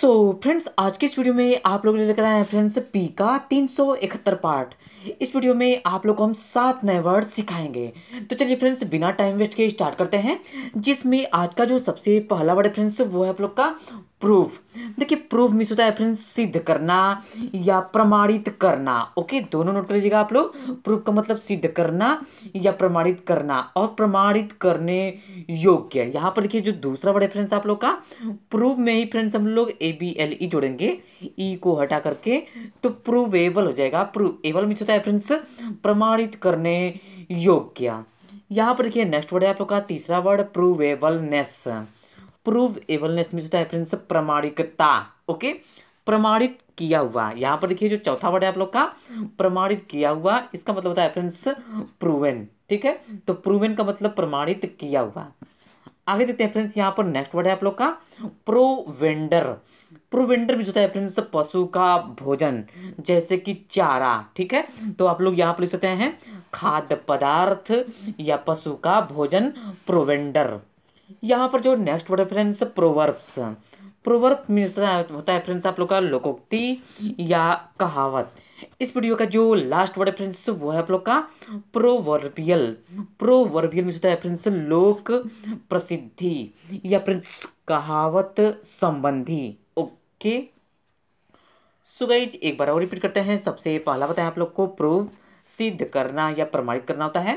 सो so, friends आज के इस वीडियो में आप लोग लेकर आए हैं फ्रेंड्स पी का तीन सौ इकहत्तर पार्ट इस वीडियो में आप लोग को हम सात नए वर्ड सिखाएंगे तो चलिए फ्रेंड्स बिना टाइम वेस्ट के स्टार्ट करते हैं जिसमें आज का जो सबसे पहला वर्ड है फ्रेंड्स वो है आप लोग का प्रूफ देखिए प्रूफ मीन्स होता है फ्रेंड्स सिद्ध करना या प्रमाणित करना ओके दोनों नोट कर लीजिएगा आप लोग प्रूफ का मतलब सिद्ध करना या प्रमाणित करना और प्रमाणित करने योग्य यहाँ पर देखिए जो दूसरा वर्ड है फ्रेंड्स आप लोग का प्रूफ में ही फ्रेंड्स हम लोग ए बी एल ई जोड़ेंगे ई e को हटा करके तो प्रूवेबल हो जाएगा प्रूवेबल एबल मीन्स होता है फ्रेंड्स प्रमाणित करने योग्य यहाँ पर देखिए नेक्स्ट वर्ड है आप लोग का तीसरा word provableness provableness mean होता है फ्रेंड्स प्रमाणिकता ओके प्रमाणित किया हुआ यहाँ पर देखिए जो चौथा वर्ड है आप लोग का प्रमाणित किया हुआ इसका मतलब होता है फ्रेंड्स प्रूवेन ठीक है तो प्रूवेन का मतलब प्रमाणित किया हुआ आगे देते हैं फ्रेंड्स यहाँ पर नेक्स्ट वर्ड है आप लोग का प्रोवेंडर प्रोवेंडर भी जो है फ्रेंड्स पशु का भोजन जैसे कि चारा ठीक है तो आप लोग यहाँ पर लिख सकते हैं खाद्य पदार्थ या पशु का भोजन प्रोवेंडर यहाँ पर जो नेक्स्ट वर्ड है फ्रेंड्स प्रोवर्ब्स प्रोवर्ब मीन्स होता है फ्रेंड्स आप लोग का लोकोक्ति या कहावत इस वीडियो का जो लास्ट वर्ड है फ्रेंड्स वो है आप लोग का प्रोवर्बियल प्रोवर्बियल मीन्स होता है फ्रेंड्स लोक प्रसिद्धि या फ्रेंड्स कहावत संबंधी ओके सुगैज एक बार और रिपीट करते हैं सबसे पहला बताएं आप लोग को प्रोव सिद्ध करना या प्रमाणित करना होता है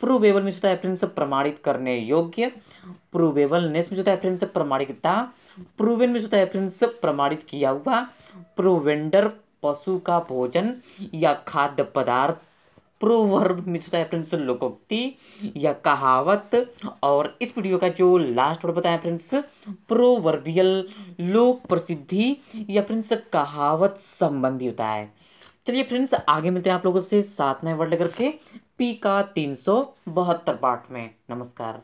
प्रूवेबल मीन्स होता है रेफरेंस प्रमाणित करने योग्य प्रूवेबलनेस मीन्स होता है रेफरेंस प्रमाणिकता प्रूवेन मीन्स होता है रेफरेंस प्रमाणित किया हुआ प्रूवेंडर पशु का भोजन या खाद्य पदार्थ प्रोवर्ब में होता है फ्रेंड्स लोकोक्ति या कहावत और इस वीडियो का जो लास्ट वर्ड बताया फ्रेंड्स प्रोवर्बियल लोक प्रसिद्धि या फ्रेंड्स कहावत संबंधी होता है चलिए फ्रेंड्स आगे मिलते हैं आप लोगों से सात नए वर्ड लेकर के पी का तीन सौ बहत्तर पार्ट में नमस्कार